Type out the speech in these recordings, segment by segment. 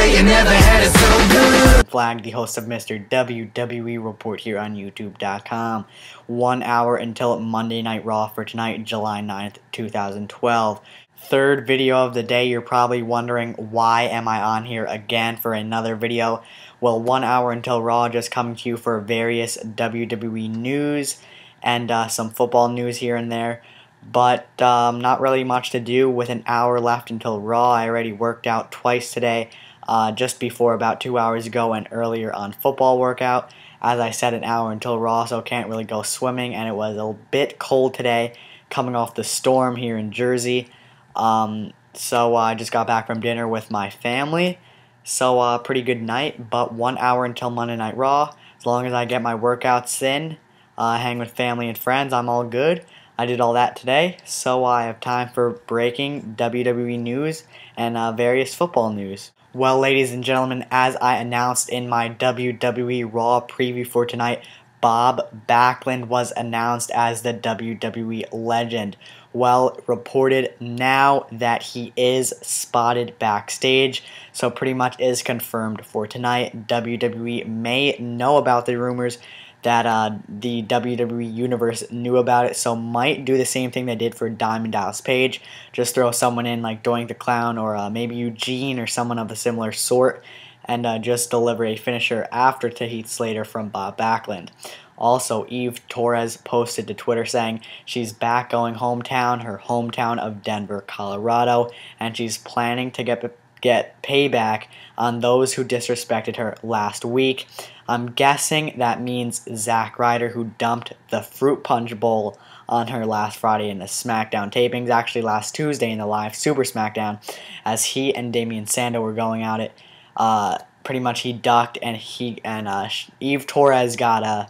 say you never had it so good. Flag, the host of Mr. WWE Report here on YouTube.com. One hour until Monday Night Raw for tonight, July 9th, 2012. Third video of the day, you're probably wondering why am I on here again for another video? Well, one hour until Raw just coming to you for various WWE news and uh, some football news here and there but um, not really much to do with an hour left until Raw. I already worked out twice today uh, just before about two hours ago and earlier on football workout. As I said, an hour until raw, so can't really go swimming, and it was a bit cold today coming off the storm here in Jersey. Um, so uh, I just got back from dinner with my family. So uh, pretty good night, but one hour until Monday Night Raw. As long as I get my workouts in, uh, hang with family and friends, I'm all good. I did all that today, so I have time for breaking WWE news and uh, various football news. Well, ladies and gentlemen, as I announced in my WWE Raw preview for tonight, Bob Backlund was announced as the WWE legend. Well, reported now that he is spotted backstage, so pretty much is confirmed for tonight. WWE may know about the rumors that uh, the WWE Universe knew about it, so might do the same thing they did for Diamond Dallas Page. Just throw someone in like Doink the Clown or uh, maybe Eugene or someone of a similar sort and uh, just deliver a finisher after Tahith Slater from Bob Backlund. Also, Eve Torres posted to Twitter saying she's back going hometown, her hometown of Denver, Colorado, and she's planning to get get payback on those who disrespected her last week. I'm guessing that means Zack Ryder, who dumped the Fruit Punch Bowl on her last Friday in the SmackDown tapings, actually last Tuesday in the live Super SmackDown, as he and Damian Sandow were going at it. Uh, pretty much he ducked and he and uh, Eve Torres got a uh,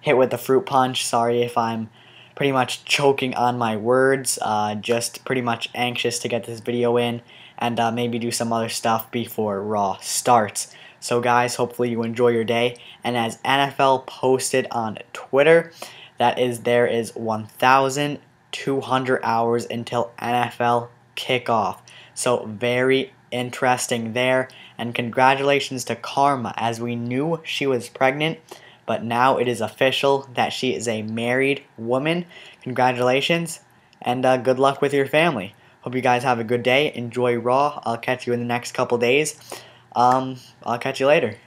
hit with the fruit punch. Sorry if I'm pretty much choking on my words. Uh, just pretty much anxious to get this video in and uh, maybe do some other stuff before Raw starts. So, guys, hopefully you enjoy your day. And as NFL posted on Twitter, that is there is 1,200 hours until NFL kickoff. So, very interesting there. And congratulations to Karma, as we knew she was pregnant, but now it is official that she is a married woman. Congratulations, and uh, good luck with your family. Hope you guys have a good day. Enjoy Raw. I'll catch you in the next couple days. Um, I'll catch you later.